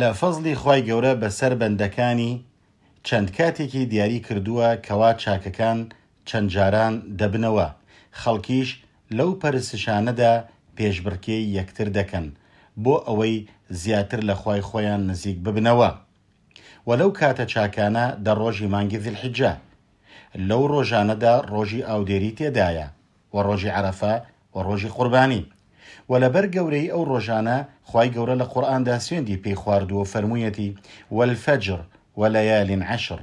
لە فەزلی خی گەورە بەسەر بەندەکانی چەند کاتێکی دیاری کردووە کەوا چاکەکان چەند جاران دەبنەوە خەڵکیش لەو پەرسشانەدا پێشبڕکەی یەکتر دەکەن بۆ ئەوەی زیاتر لە خی خۆیان نزیک ببنەوە وەلەو کاتە چاکانە دە ڕۆژی مانگی ذلحجە لەو ڕۆژانەدا ڕۆژی ئاودێری تێدایە و ڕۆژی عرەفە و ڕۆژی قوربانی و لەبەر گەورەی ئەو ڕۆژانە خی گەورە لە قورآاندا سوێندی پێی خواردووە فەرموویەتی وەفەجر و لەیالین عشر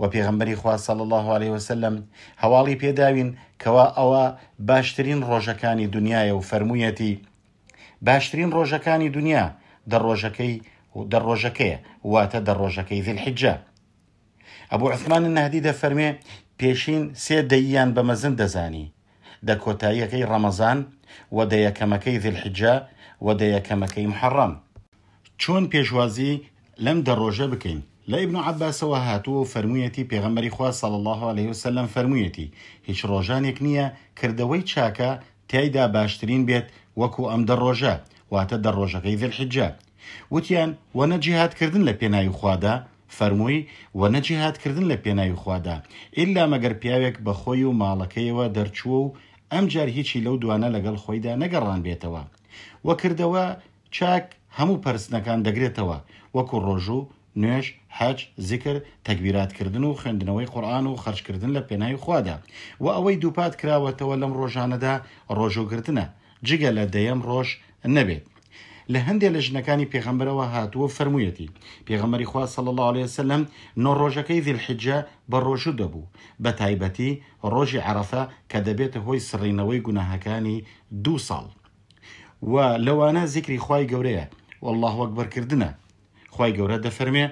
و پێغمبەری خواسەڵ الله عليه وسلم هەواڵی پێداوین کەوا ئەوە باشترین ڕۆژەکانی دنیاە و فەرموویەتی باشترین ڕۆژەکانی دنیا دەڕۆژەکەی و دەڕۆژەکەی واتە دەڕۆژەکەی ذلحجە ئەبوو عثمان نهدی دەفەرمێ پێشین سێ دەییان بە مەزن دەزانی دە کۆتاییەکەی ڕەمەزان و دە یەکەمەکەی ذلحجا و دە یەکەمەکەی محەڕەم چۆن پێشوازی لەم دەڕۆژە بکەین لە ئبن عباسەوە هاتووە و فەرموویەتی پێغەمەری خوا سەڵ الله عليه وسلم فەرموویەتی هیچ ڕۆژانێک نییە کردەوەی چاکە تایدا باشترین بێت وەکو ئەم دەڕۆژە واتە دەڕۆژەکەی ذلحجا وتیان وەنەجیهاتکردن لە پێناوی خوادا فەرمووی و نەجیهاتکردن لە پێناوی خوادا ئللا مەگەر پیاوێک بە خۆی و ماڵەکەیەوە دەرچووە و ئەم جار هیچی لەو دوانە لەگەڵ خۆیدا نەگەڕان بێتەوە وەکردەوە چاک هەموو پرسنەکان دەگرێتەوە وەکو ڕۆژوو نوێش حەج زیکر تەکبیراتکردن و خوێندنەوەی قورآان و خەرچکردن لە پێناوی خوادا و ئەوەی دووپات کراوەتەوە لەم ڕۆژانەدا ڕۆژوگرتنە جگە لە دەیەم ڕۆژ نەبێت لە هەندێک لە ژنەکانی پێغەمبەرەوە هاتووە فەرموویەتی پێغەمەری خوا سەڵ الله عليه سلم نۆڕۆژەکەی ذیلحجە بە ڕۆژوو دەبوو بە تایبەتی ڕۆژی عرفە کە دەبێتە هۆی سڕینەوەی گوناهەکانی دو ساڵ و لەوانە زیکری خی گەورەیە والله وەکبەرکردە خی گەورە دەفەرمێ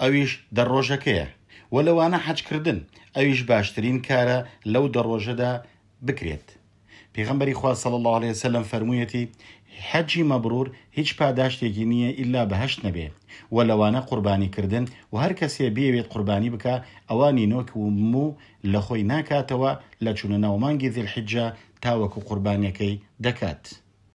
ئەویش دەڕۆژەکەیە و لەوانە حەجکردن ئەویش باشترین کارە لەو دەڕۆژەدا بکرێت. پێغمبەری خوا سەڵ الله عليه سلم فەرموویەتی حەجی مەبرور هیچ پاداشتێکی نییە ئللا بەهشت نەبێ و لەوانە قوربانیکردن و هەر کەسێ بێوێت قوربانی بکە ئەوانی نۆک و موو لە خۆی ناکاتەوە لە چونە ناومانگی زیلحجە تاوەکو قوربانەکەی دەکات.